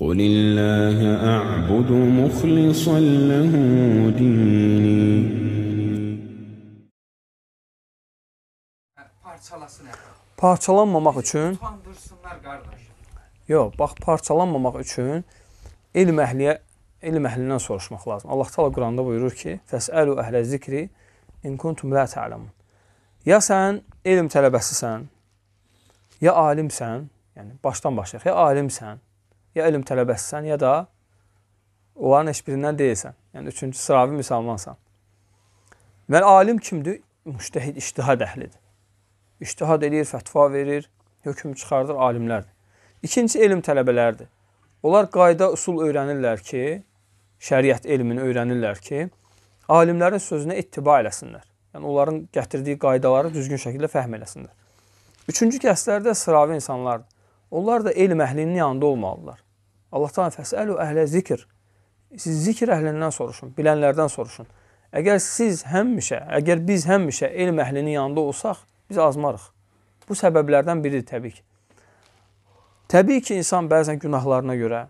قل الله أعبد مخلصا له ديني Parçalanmamaq üçün Yox, bax parçalanmamaq üçün ilm əhliyə ilm əhlindən soruşmaq lazım. Allah Taala Quranda buyurur ki: "Fəsəlu əhlə zikri in kuntum la ta'lamun." Ya sən elm tələbəsisən, ya alimsən, yəni başdan başlayaq, ya alimsən, ya elm tələbəsisən, ya da onların heç birindən deyilsən. Yəni, üçüncü sıravi müsəlmansan. Deməli, alim kimdir? Müştəhid, iştihad əhlidir. İştihad edir, fətva verir, hökm çıxardır alimlərdir. İkinci elm tələbələridir. Onlar qayda, usul öyrənirlər ki, şəriət elmini öyrənirlər ki, alimlərin sözünə ittiba eləsinlər. Yəni, onların gətirdiyi qaydaları düzgün şəkildə fəhm eləsinlər. Üçüncü kəslər də sıravi insanlardır. Onlar da elm əhlinin yanında olmalıdırlar. Allah Taala fəsəlu əhlə zikr. Siz zikr əhlindən soruşun, bilənlərdən soruşun. Əgər siz həmişə, əgər biz həmişə elm əhlinin yanında olsaq, biz azmarıq. Bu səbəblərdən biridir təbii ki. Təbii ki, insan bəzən günahlarına görə,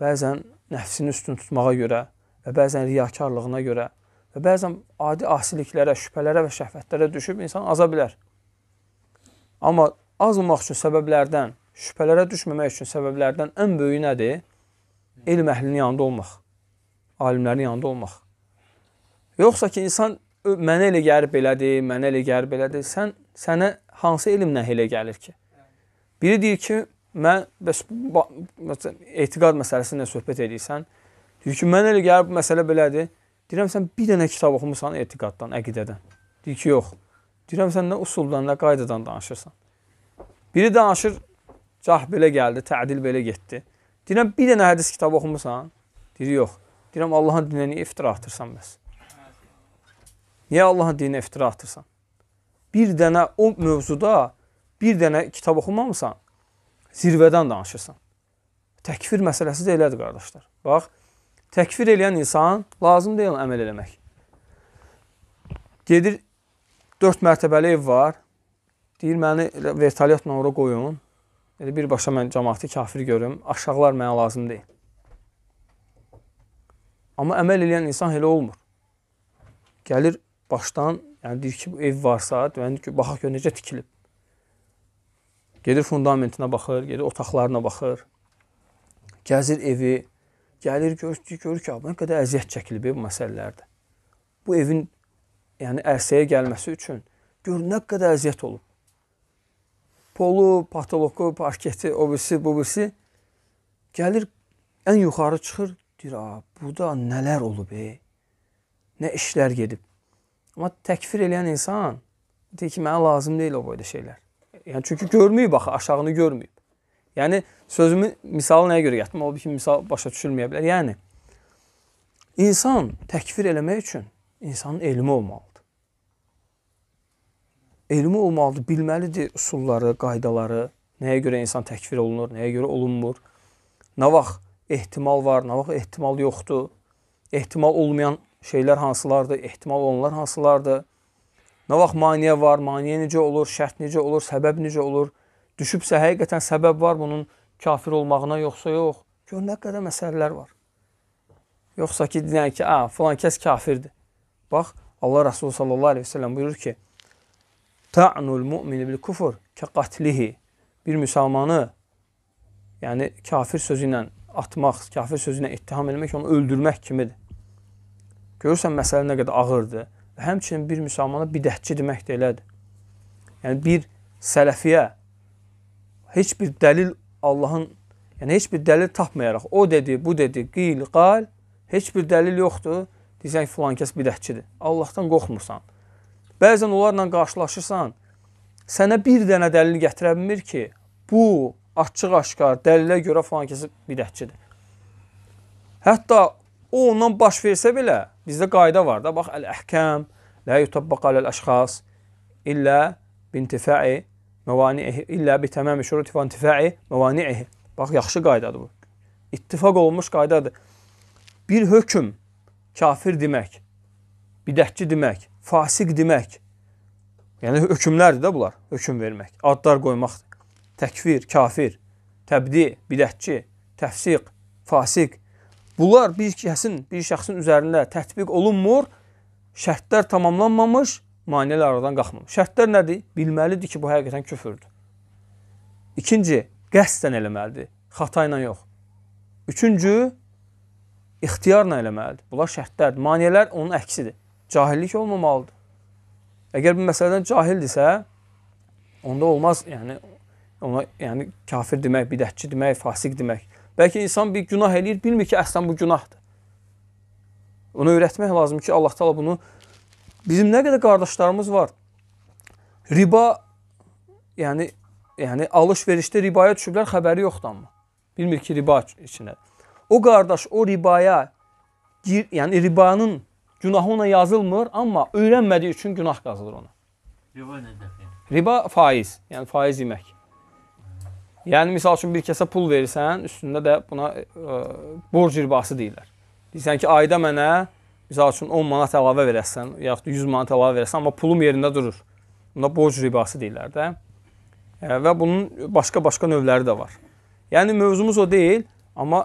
bəzən nəfsini üstün tutmağa görə və bəzən riyakarlığına görə və bəzən adi asiliklərə, şübhələrə və şəhvətlərə düşüb insan aza bilər. Amma az olmaq üçün səbəblərdən, şübhələrə düşməmək üçün səbəblərdən ən böyüyü nədir? Elm əhlinin yanında olmaq, alimlərin yanında olmaq. Yoxsa ki, insan mənə elə gəlib belədir, mənə elə gəlib belədir. Sən sənə hansı elmlə elə gəlir ki? Biri deyir ki, mən bəs məsələn etiqad məsələsində söhbət edirsən, deyir ki, mənə elə gəlir bu məsələ belədir. Deyirəm sən bir dənə kitab oxumusan etiqaddan, əqidədən. Deyir ki, yox. Deyirəm sən nə usuldan, nə qaydadan danışırsan. Biri danışır, cah belə gəldi, tədil belə getdi. Deyirəm, bir dənə hədis kitabı oxumusan? Deyir, yox. Deyirəm, Allahın dininə niyə iftira atırsan bəs? Niyə Allahın dininə iftira atırsan? Bir dənə o mövzuda bir dənə kitab oxumamısan, zirvədən danışırsan. Təkfir məsələsi də elədir, qardaşlar. Bax, təkfir eləyən insan lazım deyil əməl eləmək. Gedir, dörd mərtəbəli ev var, Deyir, məni vertolyotla ora qoyun. Elə birbaşa mən cəmaatı kafir görüm. Aşağılar mənə lazım deyil. Amma əməl eləyən insan elə olmur. Gəlir başdan, yəni deyir ki, bu ev varsa, deməli ki, baxaq gör necə tikilib. Gedir fundamentinə baxır, gedir otaqlarına baxır. Gəzir evi, gəlir görür ki, görür ki, nə qədər əziyyət çəkilib bu məsələlərdə. Bu evin yəni ərsəyə gəlməsi üçün gör nə qədər əziyyət olub polu, patoloku, paketi, o birisi, bu birisi gəlir ən yuxarı çıxır, deyir, "A, burada nələr olub, ey? Nə işlər gedib?" Amma təkfir eləyən insan deyir ki, mənə lazım deyil o boyda şeylər. Yəni çünki görməyib axı, aşağını görməyib. Yəni sözümü misalı nəyə görə gətirdim? Ola bilər ki, misal başa düşülməyə bilər. Yəni insan təkfir eləmək üçün insanın elmi olmalıdır elmi olmalıdır, bilməlidir üsulları, qaydaları, nəyə görə insan təkfir olunur, nəyə görə olunmur, nə vaxt ehtimal var, nə vaxt ehtimal yoxdur, ehtimal olmayan şeylər hansılardır, ehtimal olanlar hansılardır, nə vaxt maniyə var, maniyə necə olur, şərt necə olur, səbəb necə olur, düşübsə həqiqətən səbəb var bunun kafir olmağına yoxsa yox, gör nə qədər məsələlər var. Yoxsa ki, deyən ki, a, filan kəs kafirdir. Bax, Allah Rasulü sallallahu aleyhi ve sellem buyurur ki, ta'nul mu'mini bil kufur ke qatlihi. Bir müsəlmanı yəni kafir sözü ilə atmaq, kafir sözü ilə ittiham etmək onu öldürmək kimidir. Görürsən məsələ nə qədər ağırdır. Və həmçinin bir müsəlmana bidətçi demək də elədir. Yəni bir sələfiyə heç bir dəlil Allahın, yəni heç bir dəlil tapmayaraq o dedi, bu dedi, qil, qal, heç bir dəlil yoxdur, deyirsən ki, filan kəs bidətçidir. Allahdan qorxmursan. Bəzən onlarla qarşılaşırsan, sənə bir dənə dəlil gətirə bilmir ki, bu açıq-aşkar dəlilə görə falan kəsi bidətçidir. Hətta o ondan baş versə belə, bizdə qayda var da, bax əl-əhkəm la yutabbaq aləl-əşxas illə bintifai məvani'ihi illə bitəmami şuruti və intifai məvani'ihi. Bax yaxşı qaydadır bu. İttifaq olunmuş qaydadır. Bir hökm kafir demək, bidətçi demək fasiq demək. Yəni hökmlərdir də bunlar, hökm vermək, adlar qoymaq. Təkfir, kafir, təbdi, bidətçi, təfsiq, fasiq. Bunlar bir kəsin, bir şəxsin üzərində tətbiq olunmur, şərtlər tamamlanmamış, maneələr aradan qalxmamış. Şərtlər nədir? Bilməlidir ki, bu həqiqətən küfürdür. İkinci, qəsdən eləməlidir, xata ilə yox. Üçüncü, ixtiyarla eləməlidir. Bunlar şərtlərdir. Maneələr onun əksidir cahillik olmamalıdır. Əgər bir məsələdən cahildirsə, onda olmaz, yəni ona yəni kafir demək, bidətçi demək, fasiq demək. Bəlkə insan bir günah eləyir, bilmir ki, əslən bu günahdır. Ona öyrətmək lazımdır ki, Allah Taala bunu bizim nə qədər qardaşlarımız var. Riba yəni yəni alış-verişdə ribaya düşüblər, xəbəri yoxdur amma. Bilmir ki, riba içindədir. O qardaş o ribaya gir, yəni ribanın günahı ona yazılmır, amma öyrənmədiyi üçün günah qazılır ona. Riba nədir? Riba faiz, yəni faiz yemək. Yəni, misal üçün bir kəsə pul verirsən, üstündə də buna ə, e, e, borc ribası deyirlər. Deyirsən ki, ayda mənə, misal üçün 10 manat əlavə verəsən, yaxud 100 manat əlavə verəsən, amma pulum yerində durur. Buna borc ribası deyirlər də. Ə, e, və bunun başqa-başqa növləri də var. Yəni, mövzumuz o deyil, amma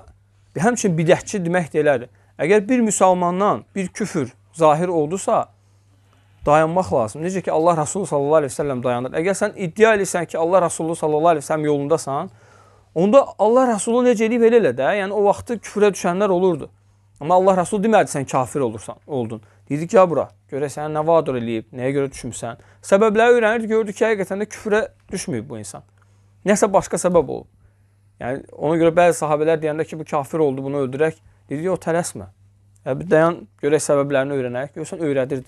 həmçin bidətçi demək deyilərdir. Əgər bir müsəlmandan bir küfür zahir oldusa, dayanmaq lazım. Necə ki Allah Rasulü sallallahu əleyhi və səlləm dayanır. Əgər sən iddia edirsən ki, Allah Rasulü sallallahu əleyhi və səlləm yolundasan, onda Allah Rasulü necə eləyib elə elə də, yəni o vaxtı küfrə düşənlər olurdu. Amma Allah Rasulü demədi sən kafir olursan, oldun. Dedi ki, ya bura, görə sənə nə vadır eləyib, nəyə görə düşmüsən? Səbəbləri öyrənirdi, gördü ki, həqiqətən də küfrə düşməyib bu insan. Nəsə başqa səbəb olub. Yəni ona görə bəzi sahabelər deyəndə ki, bu kafir oldu, bunu öldürək. Dedi, yox, tələsmə. Bir dayan, görək səbəblərini öyrənək. Görsən, öyrədirdi.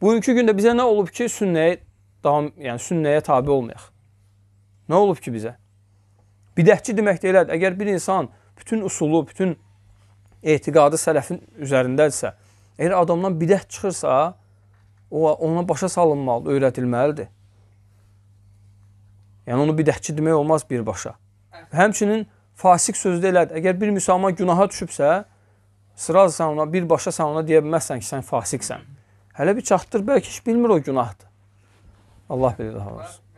Bugünkü gündə bizə nə olub ki, sünnəyə, davam, yəni sünnəyə tabi olmayaq? Nə olub ki bizə? Bidətçi demək deyilər, əgər bir insan bütün usulu, bütün etiqadı sələfin üzərindədirsə, əgər adamdan bidət çıxırsa, o ona başa salınmalıdır, öyrədilməlidir. Yəni onu bidətçi demək olmaz birbaşa. Həmçinin fasik sözdə elədir. Əgər bir müsəlman günaha düşübsə, Sıraz sən ona, birbaşa sən ona deyə bilməzsən ki, sən fasiqsən. Hələ bir çatdır, bəlkə heç bilmir o günahdır. Allah belə daha olsun.